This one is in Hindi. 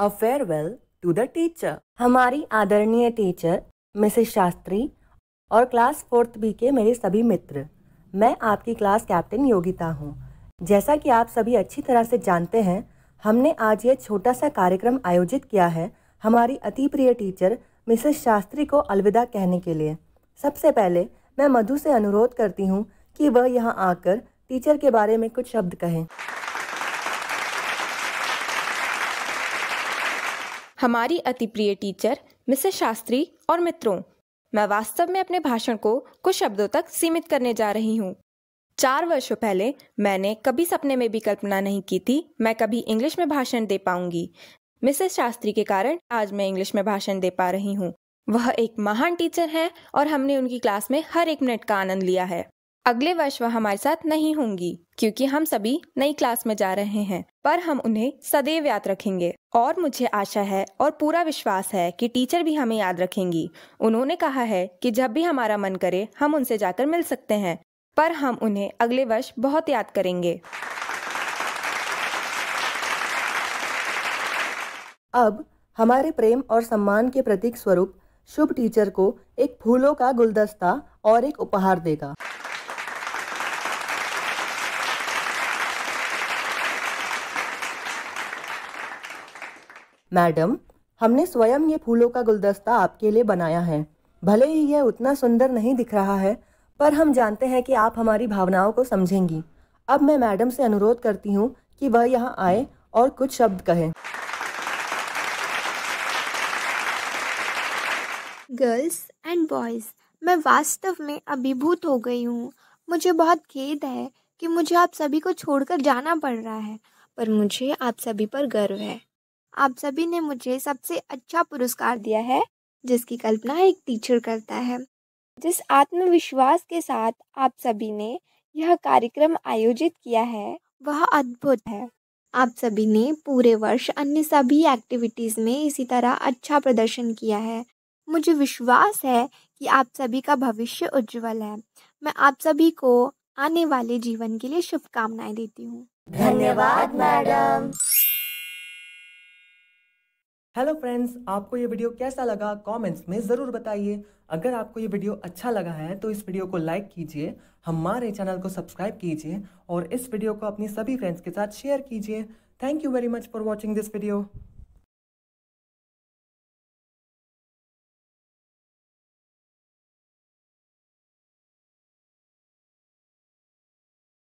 a farewell to the teacher हमारी आदरणीय टीचर मिसेस शास्त्री और क्लास फोर्थ बी के मेरे सभी मित्र मैं आपकी क्लास कैप्टन योगिता हूँ जैसा कि आप सभी अच्छी तरह से जानते हैं हमने आज यह छोटा सा कार्यक्रम आयोजित किया है हमारी अति प्रिय टीचर मिसेस शास्त्री को अलविदा कहने के लिए सबसे पहले मैं मधु से अनुरोध करती हूँ कि वह यहाँ आकर टीचर के बारे में कुछ शब्द कहें हमारी अति प्रिय टीचर मिसेस शास्त्री और मित्रों मैं वास्तव में अपने भाषण को कुछ शब्दों तक सीमित करने जा रही हूँ चार वर्षों पहले मैंने कभी सपने में भी कल्पना नहीं की थी मैं कभी इंग्लिश में भाषण दे पाऊंगी मिसेस शास्त्री के कारण आज मैं इंग्लिश में भाषण दे पा रही हूँ वह एक महान टीचर हैं और हमने उनकी क्लास में हर एक मिनट का आनंद लिया है अगले वर्ष वह हमारे साथ नहीं होंगी क्योंकि हम सभी नई क्लास में जा रहे हैं पर हम उन्हें सदैव याद रखेंगे और मुझे आशा है और पूरा विश्वास है कि टीचर भी हमें याद रखेंगी उन्होंने कहा है कि जब भी हमारा मन करे हम उनसे जाकर मिल सकते हैं पर हम उन्हें अगले वर्ष बहुत याद करेंगे अब हमारे प्रेम और सम्मान के प्रतीक स्वरूप शुभ टीचर को एक फूलों का गुलदस्ता और एक उपहार देगा मैडम हमने स्वयं ये फूलों का गुलदस्ता आपके लिए बनाया है भले ही यह उतना सुंदर नहीं दिख रहा है पर हम जानते हैं कि आप हमारी भावनाओं को समझेंगी अब मैं मैडम से अनुरोध करती हूँ कि वह यहाँ आए और कुछ शब्द कहे गर्ल्स एंड बॉयज़ मैं वास्तव में अभिभूत हो गई हूँ मुझे बहुत खेद है कि मुझे आप सभी को छोड़कर जाना पड़ रहा है पर मुझे आप सभी पर गर्व है आप सभी ने मुझे सबसे अच्छा पुरस्कार दिया है जिसकी कल्पना एक टीचर करता है जिस आत्मविश्वास के साथ आप सभी ने यह कार्यक्रम आयोजित किया है वह अद्भुत है आप सभी ने पूरे वर्ष अन्य सभी एक्टिविटीज़ में इसी तरह अच्छा प्रदर्शन किया है मुझे विश्वास है कि आप सभी का भविष्य उज्जवल है मैं आप सभी को आने वाले जीवन के लिए शुभकामनाएं देती हूँ धन्यवाद मैडम हेलो फ्रेंड्स आपको ये वीडियो कैसा लगा कमेंट्स में ज़रूर बताइए अगर आपको ये वीडियो अच्छा लगा है तो इस वीडियो को लाइक कीजिए हमारे चैनल को सब्सक्राइब कीजिए और इस वीडियो को अपनी सभी फ्रेंड्स के साथ शेयर कीजिए thank you very much for watching this video